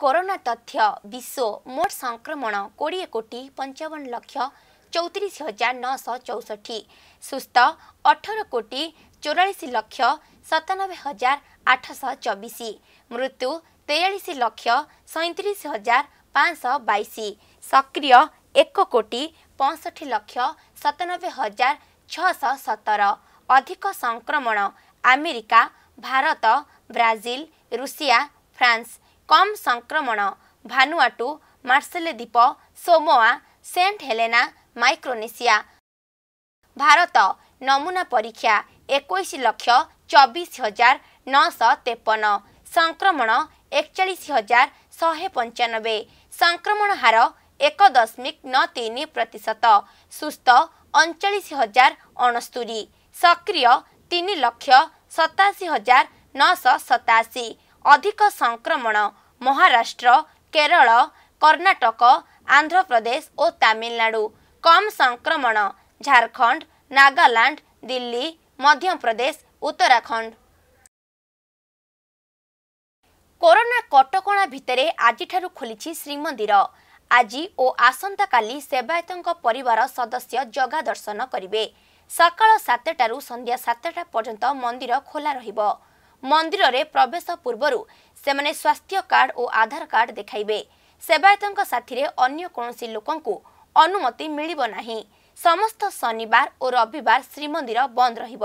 corona तथ्य विश्व मोट संक्रमण कोडिए कोटी पञ्चवल लक्ष चौतिस हजार नौसठी सुस्थ अठर कि चौरास लक्ष हजार आठश मृत्यु तेयालिस लक्ष सैँतिस हजार पाँच सक्रिय एक कोटी पँसठी लक्ष सतानब्बे हजार सतर अधिक संक्रमण America, Bharat Brazil Russia, France କମ୍ ସଂକ୍ରମଣ ଭାନୁଆଟୁ ମାର୍ସେଲେ ଦ୍ୱୀପ Samoa Saint Helena Micronesia Bharat ନମୁନା ପରୀକ୍ଷା ଏକୋଇଶ ଲକ୍ଷ ଚବିଶ ହଜାର ନଅଶହ ତେପନ ସଂକ୍ରମଣ ଏକଚାଳିଶ ହଜାର ଶହେ ପଞ୍ଚାନବେ ସଂକ୍ରମଣ ହାର ଏକ ଦଶମିକ ନଅ ତିନି ପ୍ରତିଶତ ସୁସ୍ଥ ଅଣଚାଳିଶ ହଜାର ଅଣସ୍ତୋରି ସକ୍ରିୟ ତିନି ଲକ୍ଷ ସତାଅଶୀ ହଜାର ନଅଶହ ସତାଅଶୀ ଅଧିକ ସଂକ୍ରମଣ ମହାରାଷ୍ଟ୍ର କେରଳ କର୍ଣ୍ଣାଟକ ଆନ୍ଧ୍ରପ୍ରଦେଶ ଓ ତାମିଲନାଡ଼ୁ କମ୍ ସଂକ୍ରମଣ ଝାଡ଼ଖଣ୍ଡ ନାଗାଲାଣ୍ଡ ଦିଲ୍ଲୀ ମଧ୍ୟପ୍ରଦେଶ ଉତ୍ତରାଖଣ୍ଡ କରୋନା କଟକଣା ଭିତରେ ଆଜିଠାରୁ ଖୋଲିଛି ଶ୍ରୀମନ୍ଦିର ଆଜି ଓ ଆସନ୍ତାକାଲି ସେବାୟତଙ୍କ ପରିବାର ସଦସ୍ୟ ଜଗା ଦର୍ଶନ କରିବେ ସକାଳ ସାତଟାରୁ ସନ୍ଧ୍ୟା ସାତଟା ପର୍ଯ୍ୟନ୍ତ ମନ୍ଦିର ଖୋଲା ରହିବ ମନ୍ଦିରରେ ପ୍ରବେଶ ପୂର୍ବରୁ ସେମାନେ ସ୍ୱାସ୍ଥ୍ୟ କାର୍ଡ ଓ ଆଧାର କାର୍ଡ ଦେଖାଇବେ ସେବାୟତଙ୍କ ସାଥିରେ ଅନ୍ୟ କୌଣସି ଲୋକଙ୍କୁ ଅନୁମତି ମିଳିବ ନାହିଁ ସମସ୍ତ ଶନିବାର ଓ ରବିବାର ଶ୍ରୀମନ୍ଦିର ବନ୍ଦ ରହିବ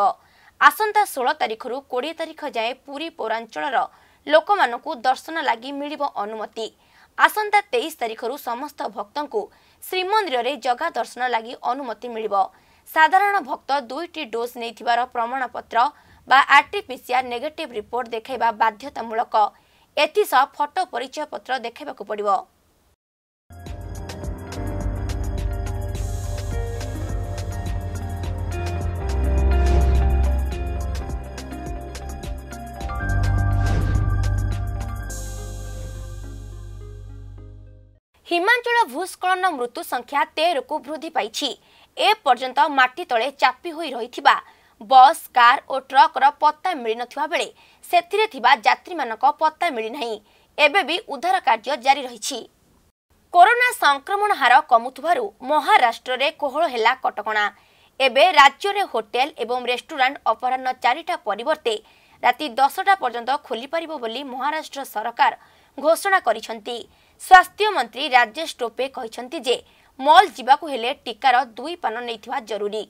ଆସନ୍ତା ଷୋହଳ ତାରିଖରୁ କୋଡ଼ିଏ ତାରିଖ ଯାଏଁ ପୁରୀ ପୌରାଞ୍ଚଳର ଲୋକମାନଙ୍କୁ ଦର୍ଶନ ଲାଗି ମିଳିବ ଅନୁମତି ଆସନ୍ତା ତେଇଶ ତାରିଖରୁ ସମସ୍ତ ଭକ୍ତଙ୍କୁ ଶ୍ରୀମନ୍ଦିରରେ ଜଗା ଦର୍ଶନ ଲାଗି ଅନୁମତି ମିଳିବ ସାଧାରଣ ଭକ୍ତ ଦୁଇଟି ଡୋଜ୍ ନେଇଥିବାର ପ୍ରମାଣପତ୍ର ବା ଆର୍ଟିପିସିଆର୍ ନେଗେଟିଭ୍ ରିପୋର୍ଟ ଦେଖାଇବା ବାଧ୍ୟତାମୂଳକ ଏଥିସହ ଫଟୋ ପରିଚୟ ପତ୍ର ଦେଖାଇବାକୁ ପଡ଼ିବ ହିମାଞ୍ଚଳ ଭୂସ୍କଳନ ମୃତ୍ୟୁ ସଂଖ୍ୟା ତେରକୁ ବୃଦ୍ଧି ପାଇଛି ଏ ପର୍ଯ୍ୟନ୍ତ ମାଟି ତଳେ ଚାପି ହୋଇ ରହିଥିବା ବସ୍ କାର୍ ଓ ଟ୍ରକ୍ର ପତ୍ତା ମିଳିନଥିବା ବେଳେ ସେଥିରେ ଥିବା ଯାତ୍ରୀମାନଙ୍କ ପତ୍ତା ମିଳିନାହିଁ ଏବେ ବି ଉଦ୍ଧାର କାର୍ଯ୍ୟ ଜାରି ରହିଛି କରୋନା ସଂକ୍ରମଣ ହାର କମୁଥିବାରୁ ମହାରାଷ୍ଟ୍ରରେ କୋହଳ ହେଲା କଟକଣା ଏବେ ରାଜ୍ୟରେ ହୋଟେଲ ଏବଂ ରେଷ୍ଟୁରାଣ୍ଟ ଅପରାହ୍ନ ଚାରିଟା ପରିବର୍ତ୍ତେ ରାତି ଦଶଟା ପର୍ଯ୍ୟନ୍ତ ଖୋଲିପାରିବ ବୋଲି ମହାରାଷ୍ଟ୍ର ସରକାର ଘୋଷଣା କରିଛନ୍ତି ସ୍ୱାସ୍ଥ୍ୟମନ୍ତ୍ରୀ ରାଜେଶ ଟୋପେ କହିଛନ୍ତି ଯେ ମଲ୍ ଯିବାକୁ ହେଲେ ଟିକାର ଦୁଇ ପାନ ନେଇଥିବା ଜରୁରୀ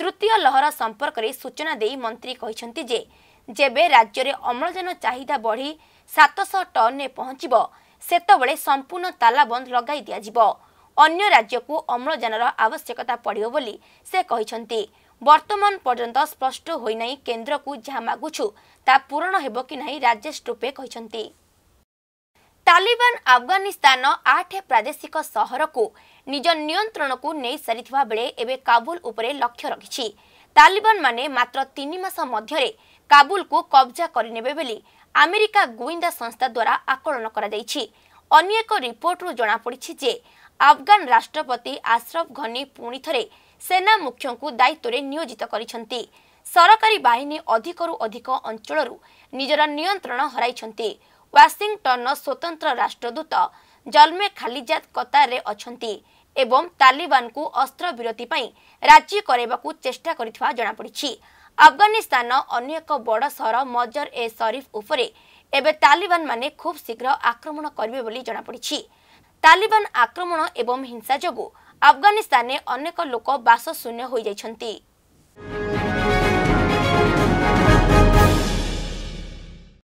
ତୃତୀୟ ଲହର ସମ୍ପର୍କରେ ସୂଚନା ଦେଇ ମନ୍ତ୍ରୀ କହିଛନ୍ତି ଯେ ଯେବେ ରାଜ୍ୟରେ ଅମ୍ଳଜାନ ଚାହିଦା ବଢ଼ି ସାତଶହ ଟନ୍ରେ ପହଞ୍ଚିବ ସେତେବେଳେ ସମ୍ପୂର୍ଣ୍ଣ ତାଲାବନ୍ଦ ଲଗାଇ ଦିଆଯିବ ଅନ୍ୟ ରାଜ୍ୟକୁ ଅମ୍ଳଜାନର ଆବଶ୍ୟକତା ପଡ଼ିବ ବୋଲି ସେ କହିଛନ୍ତି ବର୍ତ୍ତମାନ ପର୍ଯ୍ୟନ୍ତ ସ୍ପଷ୍ଟ ହୋଇନାହିଁ କେନ୍ଦ୍ରକୁ ଯାହା ମାଗୁଛୁ ତାହା ପୂରଣ ହେବ କି ନାହିଁ ରାଜେଶ ଟୋପେ କହିଛନ୍ତି ତାଲିବାନ ଆଫଗାନିସ୍ତାନ ଆଠ ପ୍ରାଦେଶିକ ସହରକୁ ନିଜ ନିୟନ୍ତ୍ରଣକୁ ନେଇ ସାରିଥିବା ବେଳେ ଏବେ କାବୁଲ ଉପରେ ଲକ୍ଷ୍ୟ ରଖିଛି ତାଲିବାନମାନେ ମାତ୍ର ତିନି ମାସ ମଧ୍ୟରେ କାବୁଲକୁ କବ୍ଜା କରିନେବେ ବୋଲି ଆମେରିକା ଗୁଇନ୍ଦା ସଂସ୍ଥା ଦ୍ୱାରା ଆକଳନ କରାଯାଇଛି ଅନ୍ୟ ଏକ ରିପୋର୍ଟରୁ ଜଣାପଡ଼ିଛି ଯେ ଆଫଗାନ ରାଷ୍ଟ୍ରପତି ଆଶ୍ରଫ୍ ଘନି ପୁଣି ଥରେ ସେନା ମୁଖ୍ୟଙ୍କୁ ଦାୟିତ୍ୱରେ ନିୟୋଜିତ କରିଛନ୍ତି ସରକାରୀ ବାହିନୀ ଅଧିକରୁ ଅଧିକ ଅଞ୍ଚଳରୁ ନିଜର ନିୟନ୍ତ୍ରଣ ହରାଇଛନ୍ତି ୱାଶିଂଟନ୍ର ସ୍ୱତନ୍ତ୍ର ରାଷ୍ଟ୍ରଦୂତ ଜଲ୍ମେ ଖାଲିଜାଦ କତାରରେ ଅଛନ୍ତି ଏବଂ ତାଲିବାନକୁ ଅସ୍ତ୍ରବିରତି ପାଇଁ ରାଜି କରାଇବାକୁ ଚେଷ୍ଟା କରିଥିବା ଜଣାପଡ଼ିଛି ଆଫଗାନିସ୍ତାନ ଅନ୍ୟ ଏକ ବଡ଼ ସହର ମଜର ଏ ସରିଫ ଉପରେ ଏବେ ତାଲିବାନମାନେ ଖୁବ୍ ଶୀଘ୍ର ଆକ୍ରମଣ କରିବେ ବୋଲି ଜଣାପଡ଼ିଛି ତାଲିବାନ ଆକ୍ରମଣ ଏବଂ ହିଂସା ଯୋଗୁଁ ଆଫଗାନିସ୍ତାନରେ ଅନେକ ଲୋକ ବାସଶୂନ୍ୟ ହୋଇଯାଇଛନ୍ତି